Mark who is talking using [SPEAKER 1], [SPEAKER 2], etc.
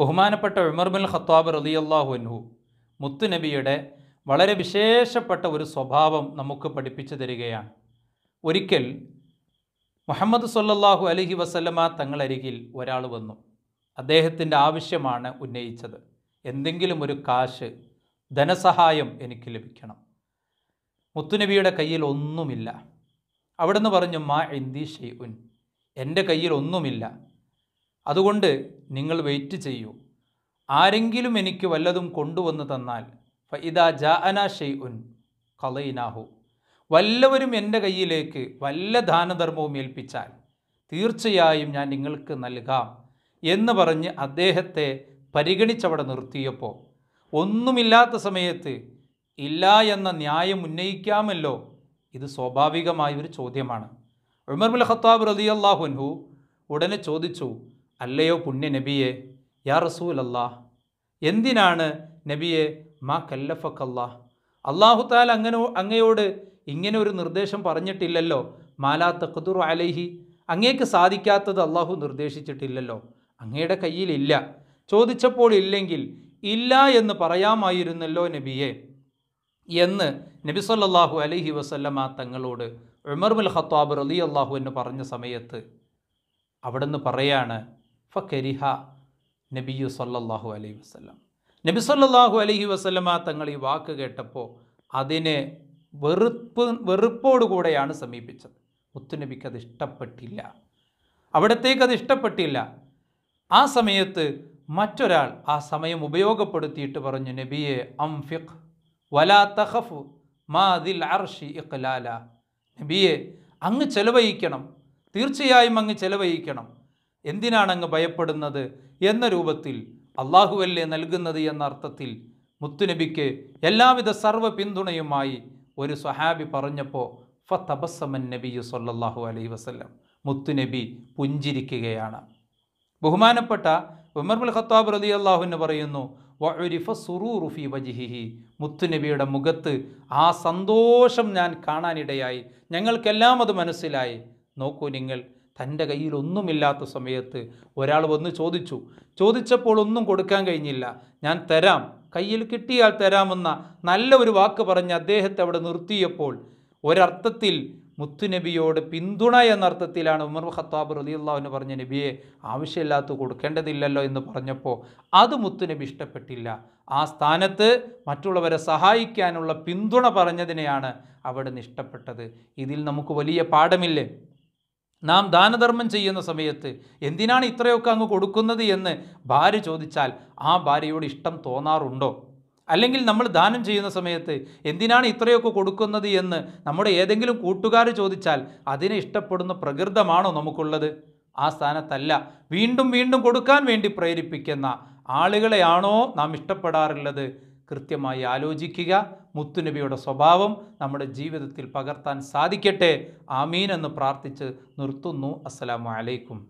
[SPEAKER 1] ബഹുമാനപ്പെട്ട Umar bin Khattab റലിയല്ലാഹു അൻഹു മുത്തുനബിയുടെ വളരെ വിശേഷപ്പെട്ട ഒരു സ്വഭാവം നമുക്ക് പഠിപ്പിച്ചു തരികയാണ് ഒരിക്കൽ മുഹമ്മദ് സല്ലാഹു അലഹി വസല്ലമ തങ്ങളരികിൽ ഒരാൾ വന്നു അദ്ദേഹത്തിൻ്റെ ആവശ്യമാണ് ഉന്നയിച്ചത് എന്തെങ്കിലും ഒരു കാശ് ധനസഹായം എനിക്ക് ലഭിക്കണം മുത്തുനബിയുടെ കയ്യിൽ ഒന്നുമില്ല നിന്ന് പറഞ്ഞു മാ ഇന്ദി ഷെയ്ഉൻ എൻ്റെ കയ്യിൽ ഒന്നുമില്ല അതുകൊണ്ട് നിങ്ങൾ വെയിറ്റ് ചെയ്യൂ ആരെങ്കിലും എനിക്ക് വല്ലതും കൊണ്ടുവന്ന് തന്നാൽ ഇതാ ജാഅന ഉൻ കലൈനാഹു വല്ലവരും എൻ്റെ കയ്യിലേക്ക് വല്ല ദാനധർമ്മവും ഏൽപ്പിച്ചാൽ തീർച്ചയായും ഞാൻ നിങ്ങൾക്ക് നൽകാം എന്ന് പറഞ്ഞ് അദ്ദേഹത്തെ പരിഗണിച്ചവിടെ നിർത്തിയപ്പോൾ ഒന്നുമില്ലാത്ത സമയത്ത് ഇല്ല എന്ന ന്യായം ഉന്നയിക്കാമല്ലോ ഇത് സ്വാഭാവികമായ ഒരു ചോദ്യമാണ് ഉമർ ബുൽ ഖത്താബ് റലിയല്ലാഹുൻഹു ഉടനെ ചോദിച്ചു അല്ലയോ പുണ്യ നബിയെ യാ റസൂൽ അല്ലാ എന്തിനാണ് നബിയെ മാ കല്ലഫക്കല്ലാ താൽ അങ്ങനെ അങ്ങയോട് ഇങ്ങനെ ഒരു നിർദ്ദേശം പറഞ്ഞിട്ടില്ലല്ലോ മാലാ തഖ്ദുർ അലൈഹി അങ്ങേക്ക് സാധിക്കാത്തത് അള്ളാഹു നിർദ്ദേശിച്ചിട്ടില്ലല്ലോ അങ്ങയുടെ കയ്യിലില്ല ചോദിച്ചപ്പോൾ ഇല്ലെങ്കിൽ ഇല്ല എന്ന് പറയാമായിരുന്നല്ലോ നബിയെ എന്ന് നബി സല്ലാഹു അലഹി വസല്ലമ തങ്ങളോട് ഉമർ ഉമർമുൽ ഖത്താബ് റലി അള്ളാഹു എന്ന് പറഞ്ഞ സമയത്ത് നിന്ന് പറയാണ് ഫക്കരിഹ നബിയു സല്ലാഹു അലൈഹി വസ്ലം നബി സല്ലാഹു അലൈഹി വസ്ലമ തങ്ങൾ ഈ വാക്ക് കേട്ടപ്പോൾ അതിനെ വെറുപ്പ് വെറുപ്പോടുകൂടെയാണ് സമീപിച്ചത് മുത്തുനബിക്ക് അത് ഇഷ്ടപ്പെട്ടില്ല അവിടത്തേക്ക് അത് ഇഷ്ടപ്പെട്ടില്ല ആ സമയത്ത് മറ്റൊരാൾ ആ സമയം ഉപയോഗപ്പെടുത്തിയിട്ട് പറഞ്ഞു നബിയെ അംഫിഖ് വലാ തഹഫ് മാ അർഷി ഇഖ്ലാല നബിയെ അങ്ങ് ചെലവഴിക്കണം തീർച്ചയായും അങ്ങ് ചെലവഴിക്കണം എന്തിനാണങ്ങ് ഭയപ്പെടുന്നത് എന്ന രൂപത്തിൽ അള്ളാഹുവല്ലേ നൽകുന്നത് എന്ന അർത്ഥത്തിൽ മുത്തുനബിക്ക് എല്ലാവിധ സർവ്വ പിന്തുണയുമായി ഒരു സ്വഹാബി പറഞ്ഞപ്പോൾ ഫത്തബസമൻ നബിയു സല്ലാഹു അലൈഹി വസ്ല്ലാം മുത്തുനബി പുഞ്ചിരിക്കുകയാണ് ബഹുമാനപ്പെട്ട ഉമർബുൽ ഖത്താബ് റതി അള്ളാഹുവിന് പറയുന്നു വഴുരിഫ സുറൂറുഫി വജിഹിഹി മുത്തുനബിയുടെ മുഖത്ത് ആ സന്തോഷം ഞാൻ കാണാനിടയായി ഞങ്ങൾക്കെല്ലാം അത് മനസ്സിലായി നോക്കൂ നിങ്ങൾ തൻ്റെ കയ്യിൽ ഒന്നുമില്ലാത്ത സമയത്ത് ഒരാൾ വന്ന് ചോദിച്ചു ചോദിച്ചപ്പോൾ ഒന്നും കൊടുക്കാൻ കഴിഞ്ഞില്ല ഞാൻ തരാം കയ്യിൽ കിട്ടിയാൽ തരാമെന്ന നല്ല ഒരു വാക്ക് പറഞ്ഞ് അദ്ദേഹത്തെ അവിടെ നിർത്തിയപ്പോൾ ഒരർത്ഥത്തിൽ മുത്തുനബിയോട് പിന്തുണ എന്ന അർത്ഥത്തിലാണ് ഉമർ ഖത്താബ് റലിയുള്ളവെന്ന് പറഞ്ഞ നബിയെ ആവശ്യമില്ലാത്ത കൊടുക്കേണ്ടതില്ലല്ലോ എന്ന് പറഞ്ഞപ്പോൾ അത് മുത്തുനബി ഇഷ്ടപ്പെട്ടില്ല ആ സ്ഥാനത്ത് മറ്റുള്ളവരെ സഹായിക്കാനുള്ള പിന്തുണ പറഞ്ഞതിനെയാണ് അവിടെ നിന്ന് ഇഷ്ടപ്പെട്ടത് ഇതിൽ നമുക്ക് വലിയ പാഠമില്ലേ നാം ദാനധർമ്മം ചെയ്യുന്ന സമയത്ത് എന്തിനാണ് ഇത്രയൊക്കെ അങ്ങ് കൊടുക്കുന്നത് എന്ന് ഭാര്യ ചോദിച്ചാൽ ആ ഭാര്യയോട് ഇഷ്ടം തോന്നാറുണ്ടോ അല്ലെങ്കിൽ നമ്മൾ ദാനം ചെയ്യുന്ന സമയത്ത് എന്തിനാണ് ഇത്രയൊക്കെ കൊടുക്കുന്നത് എന്ന് നമ്മുടെ ഏതെങ്കിലും കൂട്ടുകാർ ചോദിച്ചാൽ അതിനെ ഇഷ്ടപ്പെടുന്ന പ്രകൃതമാണോ നമുക്കുള്ളത് ആ സ്ഥാനത്തല്ല വീണ്ടും വീണ്ടും കൊടുക്കാൻ വേണ്ടി പ്രേരിപ്പിക്കുന്ന ആളുകളെയാണോ നാം ഇഷ്ടപ്പെടാറുള്ളത് കൃത്യമായി ആലോചിക്കുക മുത്തുനബിയുടെ സ്വഭാവം നമ്മുടെ ജീവിതത്തിൽ പകർത്താൻ സാധിക്കട്ടെ ആമീൻ എന്ന് പ്രാർത്ഥിച്ച് നിർത്തുന്നു അസ്സലാമു അലൈക്കും